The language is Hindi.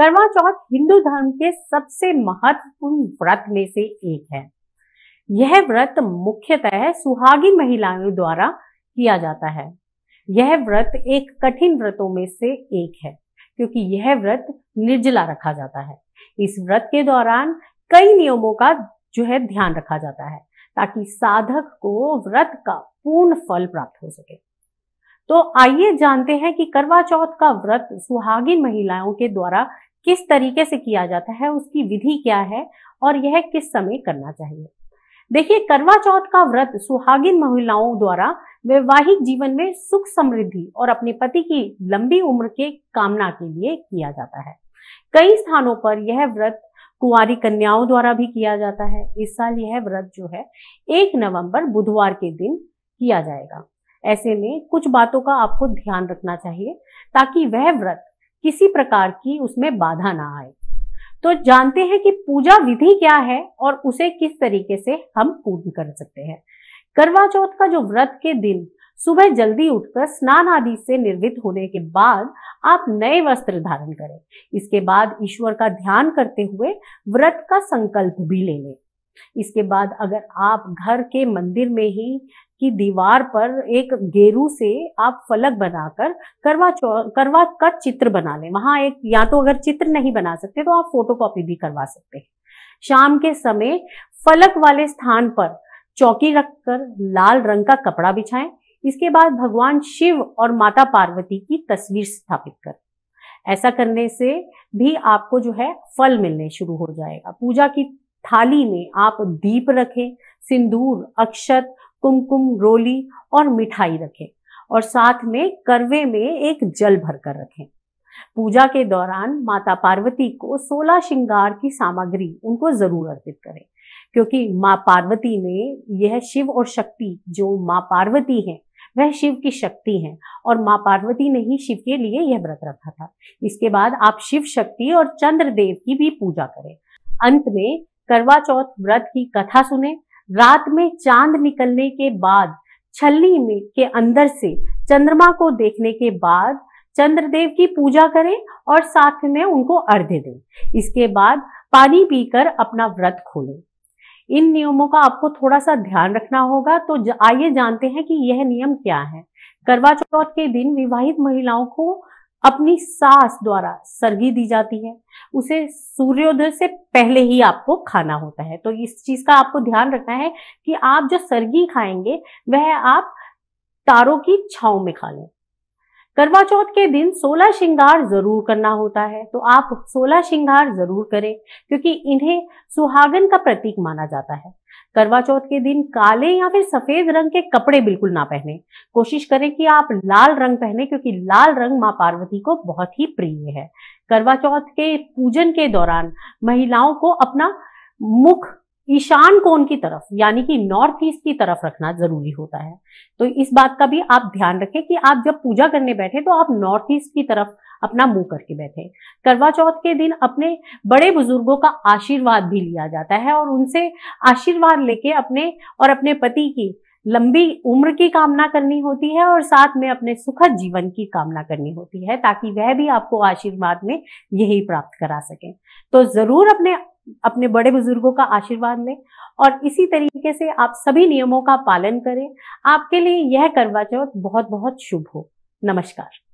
करवा चौथ हिंदू धर्म के सबसे महत्वपूर्ण व्रत में से एक है यह व्रत मुख्यतः सुहागी महिलाओं द्वारा किया जाता है यह व्रत एक कठिन व्रतों में से एक है क्योंकि यह व्रत निर्जला रखा जाता है इस व्रत के दौरान कई नियमों का जो है ध्यान रखा जाता है ताकि साधक को व्रत का पूर्ण फल प्राप्त हो सके तो आइए जानते हैं कि करवा चौथ का व्रत सुहागिन महिलाओं के द्वारा किस तरीके से किया जाता है उसकी विधि क्या है और यह किस समय करना चाहिए देखिए करवा चौथ का व्रत सुहागिन महिलाओं द्वारा वैवाहिक जीवन में सुख समृद्धि और अपने पति की लंबी उम्र के कामना के लिए किया जाता है कई स्थानों पर यह व्रत कुआरी कन्याओं द्वारा भी किया जाता है इस साल यह व्रत जो है एक नवंबर बुधवार के दिन किया जाएगा ऐसे में कुछ बातों का आपको ध्यान रखना चाहिए ताकि वह व्रत किसी प्रकार की उसमें बाधा ना आए तो जानते हैं कि पूजा विधि क्या है और उसे किस तरीके से हम पूर्ण कर सकते हैं करवा चौथ का जो व्रत के दिन सुबह जल्दी उठकर स्नान आदि से निर्वित होने के बाद आप नए वस्त्र धारण करें इसके बाद ईश्वर का ध्यान करते हुए व्रत का संकल्प भी ले लें इसके बाद अगर आप घर के मंदिर में ही की दीवार पर एक गेरू से आप फलक बनाकर करवा करवा का चित्र बना लें वहां एक या तो अगर चित्र नहीं बना सकते तो आप फोटोकॉपी भी करवा सकते हैं शाम के समय फलक वाले स्थान पर चौकी रखकर लाल रंग का कपड़ा बिछाएं इसके बाद भगवान शिव और माता पार्वती की तस्वीर स्थापित कर ऐसा करने से भी आपको जो है फल मिलने शुरू हो जाएगा पूजा की थाली में आप दीप रखें सिंदूर अक्षत कुमकुम रोली और मिठाई रखें और साथ में करवे में एक जल भरकर रखें पूजा के दौरान माता पार्वती को सोलह श्रृंगार की सामग्री उनको जरूर अर्पित करें क्योंकि माँ पार्वती ने यह शिव और शक्ति जो माँ पार्वती हैं वह शिव की शक्ति है और माँ पार्वती ने ही शिव के लिए यह व्रत रखा था इसके बाद आप शिव शक्ति और चंद्र देव की भी पूजा करें अंत में करवा चौथ व्रत की कथा सुने रात में चांद निकलने के बाद छलनी में के अंदर से चंद्रमा को देखने के बाद चंद्रदेव की पूजा करें और साथ में उनको अर्घ्य दें इसके बाद पानी पीकर अपना व्रत खोलें इन नियमों का आपको थोड़ा सा ध्यान रखना होगा तो आइए जानते हैं कि यह नियम क्या है करवा चौथ के दिन विवाहित महिलाओं को अपनी सास द्वारा सर्गी दी जाती है उसे सूर्योदय से पहले ही आपको खाना होता है तो इस चीज का आपको ध्यान रखना है कि आप जो सर्गी खाएंगे वह आप तारों की छाव में खा लें करवा चौथ के दिन 16 श्रृंगार जरूर करना होता है तो आप 16 श्रृंगार जरूर करें क्योंकि इन्हें सुहागन का प्रतीक माना जाता है करवा चौथ के दिन काले या फिर सफेद रंग के कपड़े बिल्कुल ना पहने कोशिश करें कि आप लाल रंग पहने क्योंकि लाल रंग माँ पार्वती को बहुत ही प्रिय है करवा चौथ के पूजन के दौरान महिलाओं को अपना मुख ईशान कोण की तरफ यानी कि नॉर्थ ईस्ट की तरफ रखना जरूरी होता है तो इस बात का भी आप ध्यान रखें कि आप जब पूजा करने बैठे तो आप नॉर्थ ईस्ट की तरफ अपना मुंह करके बैठे करवा चौथ के दिन अपने बड़े बुजुर्गों का आशीर्वाद भी लिया जाता है और उनसे आशीर्वाद लेके अपने और अपने पति की लंबी उम्र की कामना करनी होती है और साथ में अपने सुखद जीवन की कामना करनी होती है ताकि वह भी आपको आशीर्वाद में यही प्राप्त करा सके तो जरूर अपने अपने बड़े बुजुर्गों का आशीर्वाद लें और इसी तरीके से आप सभी नियमों का पालन करें आपके लिए यह करवा चौथ बहुत बहुत शुभ हो नमस्कार